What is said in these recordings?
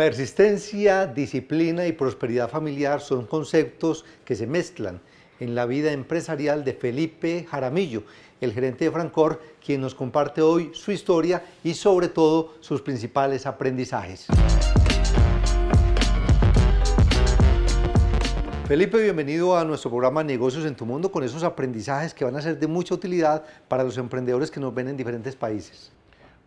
Persistencia, disciplina y prosperidad familiar son conceptos que se mezclan en la vida empresarial de Felipe Jaramillo, el gerente de Francor, quien nos comparte hoy su historia y sobre todo sus principales aprendizajes. Felipe, bienvenido a nuestro programa Negocios en tu Mundo con esos aprendizajes que van a ser de mucha utilidad para los emprendedores que nos ven en diferentes países.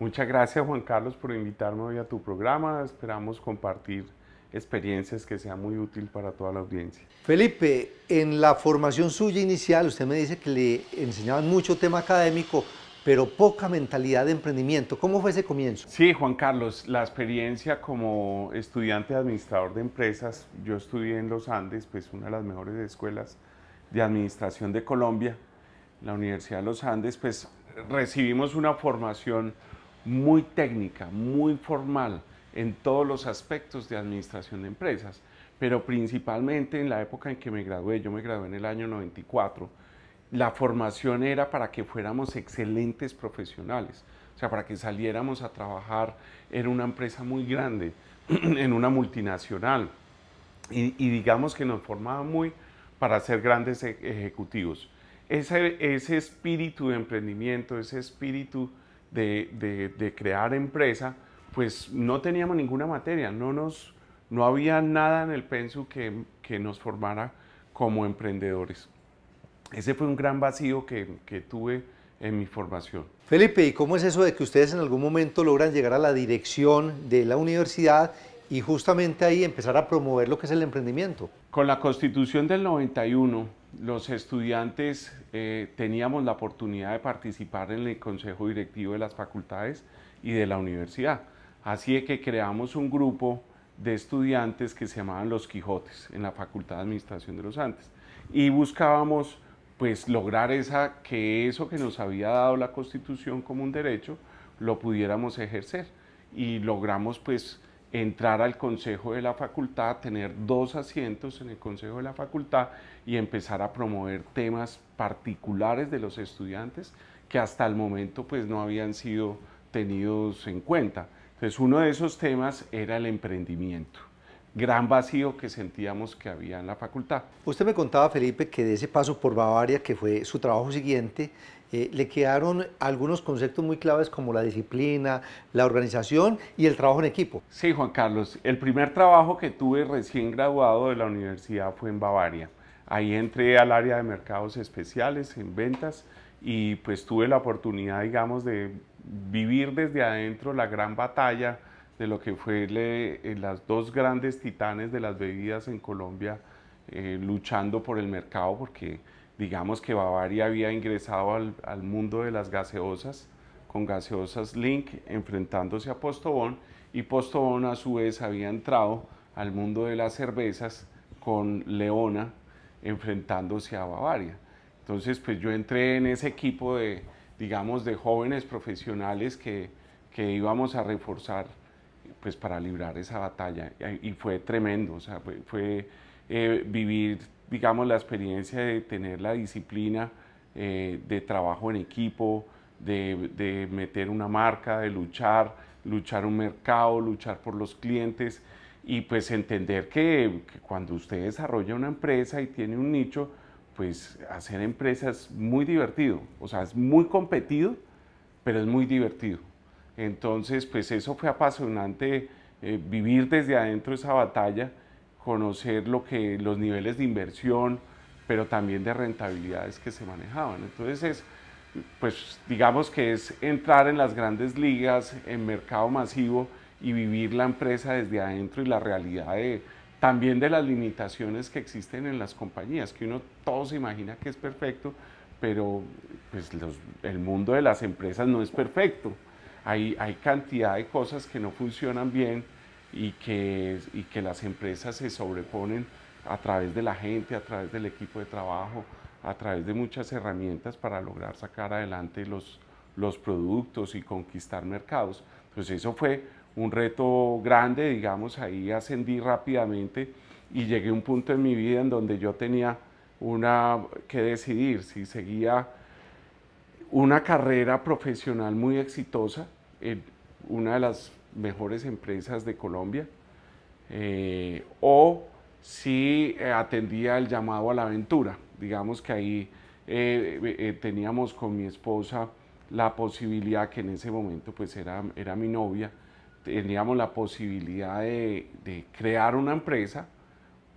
Muchas gracias Juan Carlos por invitarme hoy a tu programa. Esperamos compartir experiencias que sean muy útil para toda la audiencia. Felipe, en la formación suya inicial usted me dice que le enseñaban mucho tema académico, pero poca mentalidad de emprendimiento. ¿Cómo fue ese comienzo? Sí, Juan Carlos, la experiencia como estudiante administrador de empresas, yo estudié en los Andes, pues una de las mejores escuelas de administración de Colombia, la Universidad de los Andes, pues recibimos una formación muy técnica, muy formal en todos los aspectos de administración de empresas, pero principalmente en la época en que me gradué, yo me gradué en el año 94, la formación era para que fuéramos excelentes profesionales, o sea, para que saliéramos a trabajar en una empresa muy grande, en una multinacional, y, digamos que nos formaba muy para ser grandes e-, ejecutivos. ese espíritu de emprendimiento, ese espíritu de, crear empresa, pues no teníamos ninguna materia, no, nos, no había nada en el PENSU que, nos formara como emprendedores. Ese fue un gran vacío que, que tuve en mi formación. Felipe, ¿y cómo es eso de que ustedes en algún momento logran llegar a la dirección de la universidad y justamente ahí empezar a promover lo que es el emprendimiento. Con la constitución del 91, los estudiantes eh, teníamos la oportunidad de participar en el consejo directivo de las facultades y de la universidad. Así es que creamos un grupo de estudiantes que se llamaban los Quijotes en la Facultad de Administración de los Andes y buscábamos pues lograr esa, que eso que nos había dado la Constitución como un derecho lo pudiéramos ejercer y logramos pues entrar al consejo de la facultad, tener dos asientos en el consejo de la facultad y empezar a promover temas particulares de los estudiantes que hasta el momento pues no habían sido tenidos en cuenta. Entonces uno de esos temas era el emprendimiento gran vacío que sentíamos que había en la facultad. Usted me contaba, Felipe, que de ese paso por Bavaria, que fue su trabajo siguiente, eh, le quedaron algunos conceptos muy claves como la disciplina, la organización y el trabajo en equipo. Sí, Juan Carlos, el primer trabajo que tuve recién graduado de la universidad fue en Bavaria. Ahí entré al área de mercados especiales, en ventas, y pues tuve la oportunidad, digamos, de vivir desde adentro la gran batalla de lo que fue eh, las dos grandes titanes de las bebidas en Colombia, eh, luchando por el mercado, porque digamos que Bavaria había ingresado al, mundo de las gaseosas con gaseosas Link enfrentándose a Postobón y Postobón a su vez había entrado al mundo de las cervezas con Leona enfrentándose a Bavaria. Entonces, pues yo entré en ese equipo de, digamos, de jóvenes profesionales que, íbamos a reforzar pues para librar esa batalla y fue tremendo, o sea, fue, eh, vivir digamos, la experiencia de tener la disciplina eh, de trabajo en equipo, de, meter una marca, de luchar, luchar un mercado, luchar por los clientes y pues entender que, cuando usted desarrolla una empresa y tiene un nicho, pues hacer empresa es muy divertido, o sea, es muy competido, pero es muy divertido. Entonces, pues eso fue apasionante, eh, vivir desde adentro esa batalla conocer lo que, los niveles de inversión, pero también de rentabilidades que se manejaban. Entonces es, pues digamos que es entrar en las grandes ligas, en mercado masivo y vivir la empresa desde adentro y la realidad también de las limitaciones que existen en las compañías, que uno todo se imagina que es perfecto, pero pues el mundo de las empresas no es perfecto. Hay, hay cantidad de cosas que no funcionan bien y que, y que las empresas se sobreponen a través de la gente, a través del equipo de trabajo, a través de muchas herramientas para lograr sacar adelante los, los productos y conquistar mercados. Entonces pues eso fue un reto grande, digamos, ahí ascendí rápidamente y llegué a un punto en mi vida en donde yo tenía una que decidir si seguía una carrera profesional muy exitosa, en una de las mejores empresas de Colombia, eh, o si eh, atendía el llamado a la aventura. Digamos que ahí eh, teníamos con mi esposa la posibilidad, que en ese momento pues era, era mi novia, teníamos la posibilidad de, de crear una empresa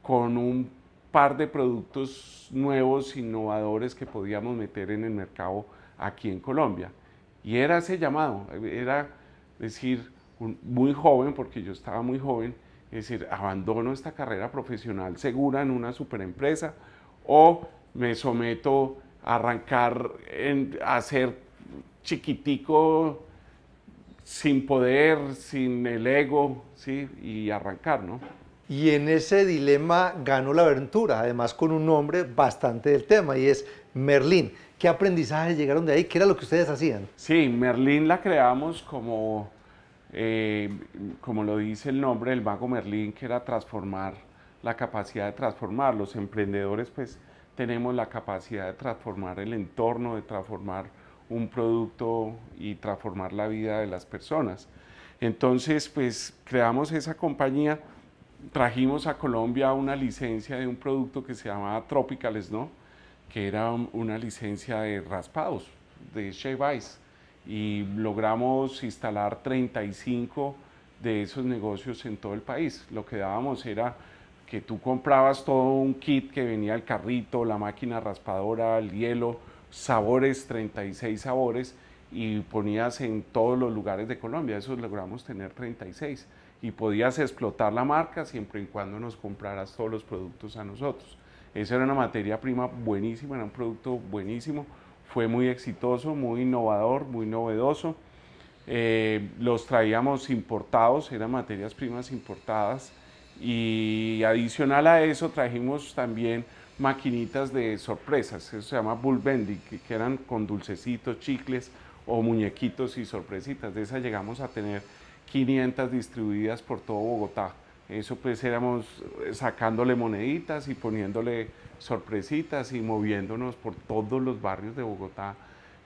con un par de productos nuevos, innovadores que podíamos meter en el mercado aquí en Colombia. Y era ese llamado, era decir, muy joven, porque yo estaba muy joven, es decir, abandono esta carrera profesional segura en una superempresa o me someto a arrancar, en, a ser chiquitico, sin poder, sin el ego, ¿sí? Y arrancar, ¿no? Y en ese dilema ganó la aventura, además con un nombre bastante del tema, y es Merlín. ¿Qué aprendizajes llegaron de ahí? ¿Qué era lo que ustedes hacían? Sí, Merlín la creamos como eh, como lo dice el nombre del mago Merlín, que era transformar, la capacidad de transformar. Los emprendedores pues tenemos la capacidad de transformar el entorno, de transformar un producto y transformar la vida de las personas. Entonces pues creamos esa compañía, trajimos a Colombia una licencia de un producto que se llamaba Tropical ¿no? que era una licencia de raspados, de shave ice y logramos instalar 35 de esos negocios en todo el país. Lo que dábamos era que tú comprabas todo un kit que venía el carrito, la máquina raspadora, el hielo, sabores, 36 sabores, y ponías en todos los lugares de Colombia. Eso logramos tener 36. Y podías explotar la marca siempre y cuando nos compraras todos los productos a nosotros. Esa era una materia prima buenísima, era un producto buenísimo fue muy exitoso, muy innovador, muy novedoso. Eh, los traíamos importados, eran materias primas importadas y adicional a eso trajimos también maquinitas de sorpresas, eso se llama bull bending, que, eran con dulcecitos, chicles o muñequitos y sorpresitas. De esas llegamos a tener 500 distribuidas por todo Bogotá. Eso pues éramos sacándole moneditas y poniéndole sorpresitas y moviéndonos por todos los barrios de Bogotá.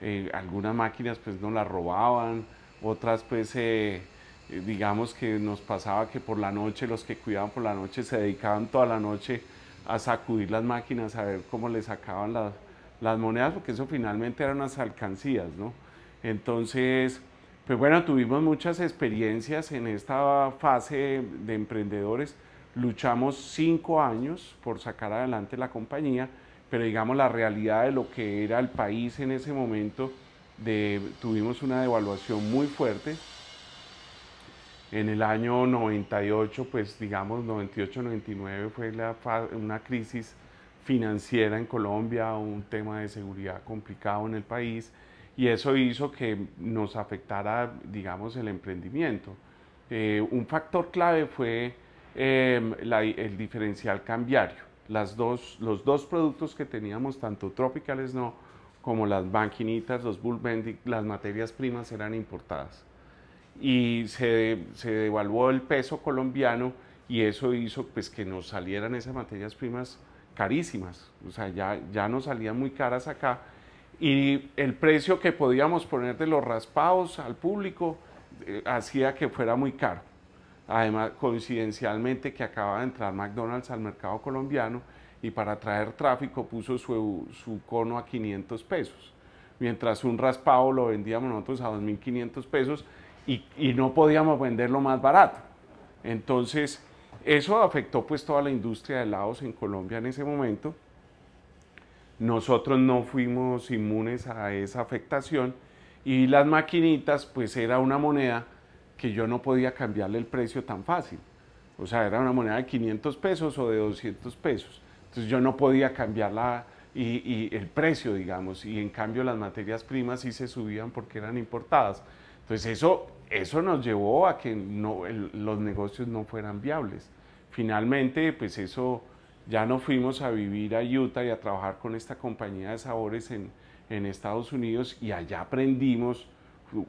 Eh, algunas máquinas pues nos las robaban, otras pues eh, eh, digamos que nos pasaba que por la noche los que cuidaban por la noche se dedicaban toda la noche a sacudir las máquinas, a ver cómo le sacaban las, monedas, porque eso finalmente eran las alcancías, ¿no? Entonces pues bueno, tuvimos muchas experiencias en esta fase de emprendedores. Luchamos cinco años por sacar adelante la compañía, pero digamos la realidad de lo que era el país en ese momento, tuvimos una devaluación muy fuerte. En el año 98, pues digamos 98-99 fue una crisis financiera en Colombia, un tema de seguridad complicado en el país y eso hizo que nos afectara, digamos, el emprendimiento. Eh, un factor clave fue em, el diferencial cambiario. Las dos, los dos productos que teníamos, tanto Tropical Snow como las banquinitas, los bull las materias primas eran importadas. Y se, se devaluó el peso colombiano y eso hizo pues, que nos salieran esas materias primas carísimas. O sea, ya, ya no salían muy caras acá y el precio que podíamos poner de los raspados al público eh, hacía que fuera muy caro. Además, coincidencialmente que acaba de entrar McDonald's al mercado colombiano y para atraer tráfico puso su, cono a 500 pesos. Mientras un raspado lo vendíamos nosotros a 2.500 pesos y, y no podíamos venderlo más barato. Entonces, eso afectó pues toda la industria de helados en Colombia en ese momento. Nosotros no fuimos inmunes a esa afectación y las maquinitas pues era una moneda que yo no podía cambiarle el precio tan fácil. O sea, era una moneda de 500 pesos o de 200 pesos. Entonces yo no podía cambiarla y, el precio, digamos, y en cambio las materias primas sí se subían porque eran importadas. Entonces eso, eso nos llevó a que los negocios no fueran viables. Finalmente, pues eso ya no fuimos a vivir a Utah y a trabajar con esta compañía de sabores en, Estados Unidos y allá aprendimos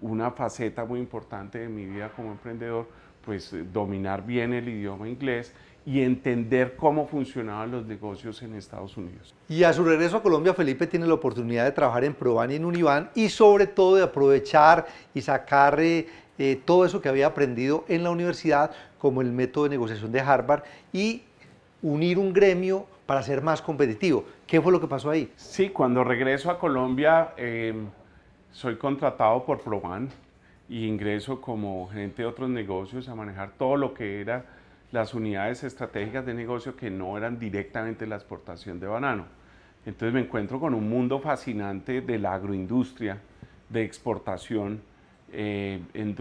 una faceta muy importante de mi vida como emprendedor, pues eh, dominar bien el idioma inglés y entender cómo funcionaban los negocios en Estados Unidos. Y a su regreso a Colombia, Felipe tiene la oportunidad de trabajar en Proban y en Univan y sobre todo de aprovechar y sacar eh, eh, todo eso que había aprendido en la universidad, como el método de negociación de Harvard y unir un gremio para ser más competitivo. ¿Qué fue lo que pasó ahí? Sí, cuando regreso a Colombia em, soy contratado por Proban y ingreso como gerente de otros negocios a manejar todo lo que eran las unidades estratégicas de negocio que no eran directamente la exportación de banano. Entonces me encuentro con un mundo fascinante de la agroindustria, de exportación, eh, en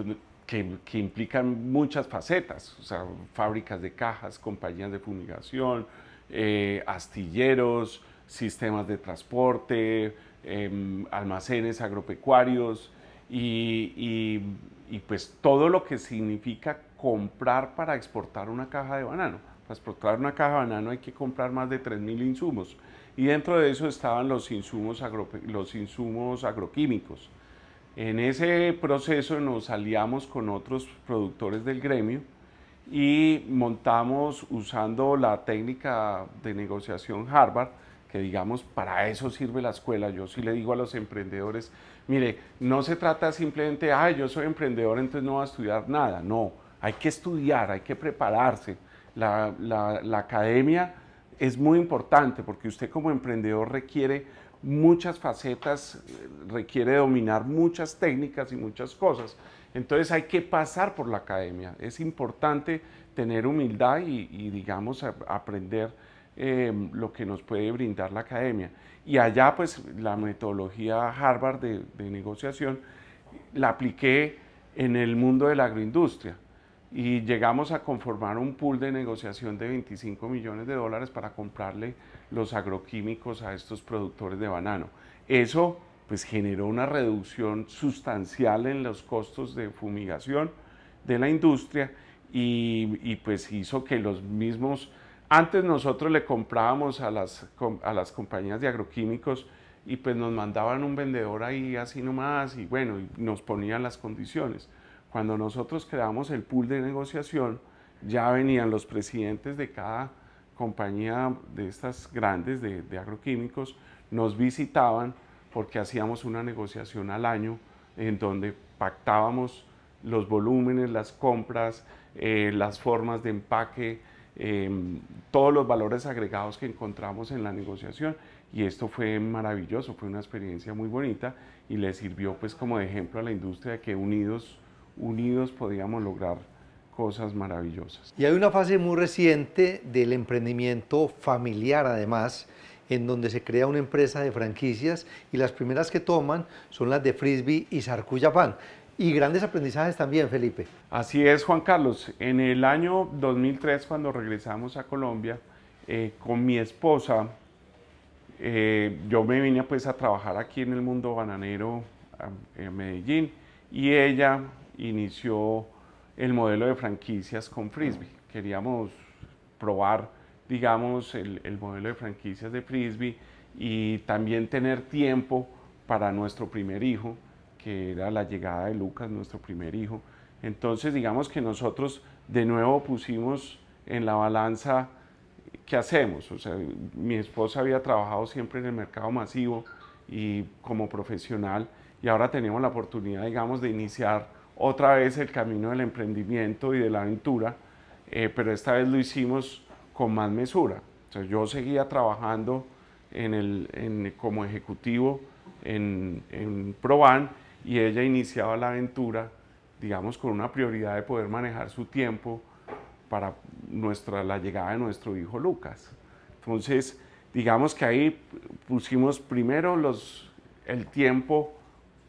que, implican muchas facetas, o sea, fábricas de cajas, compañías de fumigación, eh, astilleros, sistemas de transporte, em, almacenes agropecuarios y, pues todo lo que significa comprar para exportar una caja de banano. Para exportar una caja de banano hay que comprar más de 3.000 insumos y dentro de eso estaban los insumos, los insumos agroquímicos en ese proceso nos aliamos con otros productores del gremio y montamos usando la técnica de negociación Harvard, que digamos, para eso sirve la escuela. Yo sí le digo a los emprendedores, mire, no se trata simplemente, ah, yo soy emprendedor, entonces no voy a estudiar nada. No, hay que estudiar, hay que prepararse. La, la academia es muy importante porque usted como emprendedor requiere muchas facetas, eh, requiere dominar muchas técnicas y muchas cosas. Entonces hay que pasar por la academia. Es importante tener humildad y, digamos, aprender em, lo que nos puede brindar la academia. Y allá, pues, la metodología Harvard de, de negociación la apliqué en el mundo de la agroindustria y llegamos a conformar un pool de negociación de 25 millones de dólares para comprarle los agroquímicos a estos productores de banano. Eso pues generó una reducción sustancial en los costos de fumigación de la industria y, pues hizo que los mismos, antes nosotros le comprábamos a las, compañías de agroquímicos y pues nos mandaban un vendedor ahí así nomás y bueno, y nos ponían las condiciones cuando nosotros creamos el pool de negociación, ya venían los presidentes de cada compañía de estas grandes de, agroquímicos, nos visitaban porque hacíamos una negociación al año en donde pactábamos los volúmenes, las compras, eh, las formas de empaque, em, todos los valores agregados que encontramos en la negociación y esto fue maravilloso, fue una experiencia muy bonita y le sirvió pues como ejemplo a la industria que unidos unidos podíamos lograr cosas maravillosas. Y hay una fase muy reciente del emprendimiento familiar además, en donde se crea una empresa de franquicias y las primeras que toman son las de Frisbee y Sarcuya Y grandes aprendizajes también, Felipe. Así es, Juan Carlos. En el año 2003, cuando regresamos a Colombia, eh, con mi esposa, eh, yo me vine pues a trabajar aquí en el mundo bananero, en Medellín, y ella inició el modelo de franquicias con Frisbee. Queríamos probar, digamos, el, modelo de franquicias de Frisbee y también tener tiempo para nuestro primer hijo, que era la llegada de Lucas, nuestro primer hijo. Entonces, digamos que nosotros de nuevo pusimos en la balanza qué hacemos. O sea, mi esposa había trabajado siempre en el mercado masivo y como profesional y ahora tenemos la oportunidad, digamos, de iniciar otra vez el camino del emprendimiento y de la aventura, eh, pero esta vez lo hicimos con más mesura. yo seguía trabajando en el, como ejecutivo en, en Proban y ella iniciaba la aventura, digamos, con una prioridad de poder manejar su tiempo para nuestra, la llegada de nuestro hijo Lucas. Entonces, digamos que ahí pusimos primero los, el tiempo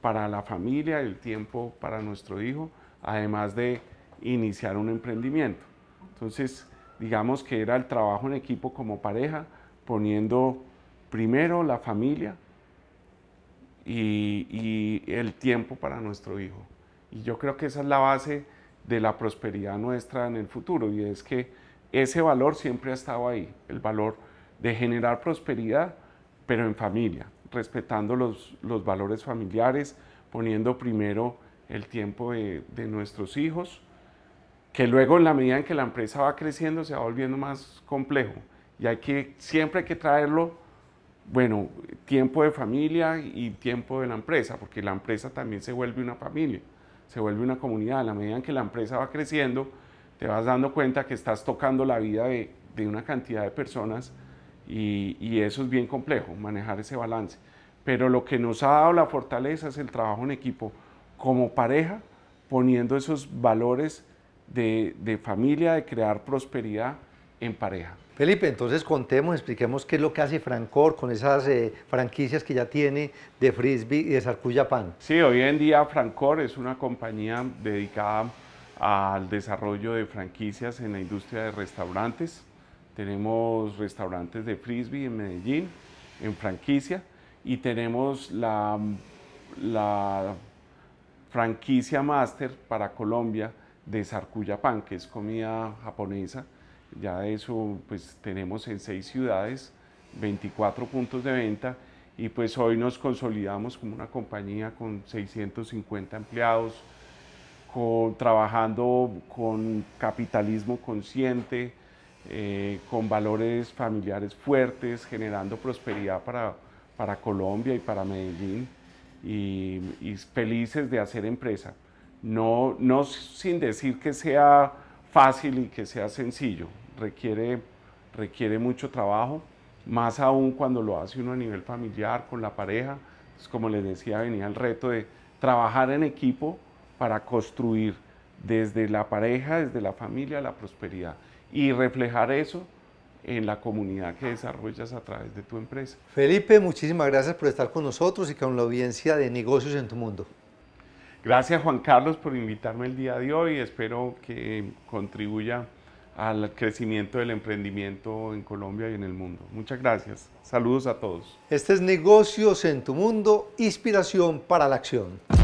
para la familia, el tiempo para nuestro hijo, además de iniciar un emprendimiento. Entonces, digamos que era el trabajo en equipo como pareja, poniendo primero la familia y, y, el tiempo para nuestro hijo. Y yo creo que esa es la base de la prosperidad nuestra en el futuro y es que ese valor siempre ha estado ahí, el valor de generar prosperidad, pero en familia, respetando los, valores familiares, poniendo primero el tiempo de, nuestros hijos, que luego en la medida en que la empresa va creciendo se va volviendo más complejo. Y hay que, siempre hay que traerlo, bueno, tiempo de familia y tiempo de la empresa, porque la empresa también se vuelve una familia, se vuelve una comunidad. En la medida en que la empresa va creciendo, te vas dando cuenta que estás tocando la vida de, de una cantidad de personas y, eso es bien complejo, manejar ese balance. Pero lo que nos ha dado la fortaleza es el trabajo en equipo como pareja, poniendo esos valores de, familia, de crear prosperidad en pareja. Felipe, entonces contemos, expliquemos qué es lo que hace Francor con esas eh, franquicias que ya tiene de Frisbee y de Pan. Sí, hoy en día Francor es una compañía dedicada al desarrollo de franquicias en la industria de restaurantes tenemos restaurantes de frisbee en Medellín, en franquicia, y tenemos la, la franquicia máster para Colombia de Sarcuya Pan, que es comida japonesa. Ya de eso pues tenemos en seis ciudades, 24 puntos de venta y pues hoy nos consolidamos como una compañía con 650 empleados, trabajando con capitalismo consciente, eh, con valores familiares fuertes, generando prosperidad para, Colombia y para Medellín y, felices de hacer empresa. No, sin decir que sea fácil y que sea sencillo, requiere, mucho trabajo, más aún cuando lo hace uno a nivel familiar, con la pareja. Pues, como les decía, venía el reto de trabajar en equipo para construir desde la pareja, desde la familia, la prosperidad y reflejar eso en la comunidad que desarrollas a través de tu empresa. Felipe, muchísimas gracias por estar con nosotros y con la audiencia de Negocios en tu Mundo. Gracias Juan Carlos por invitarme el día de hoy. Espero que contribuya al crecimiento del emprendimiento en Colombia y en el mundo. Muchas gracias. Saludos a todos. Este es Negocios en tu Mundo, inspiración para la acción.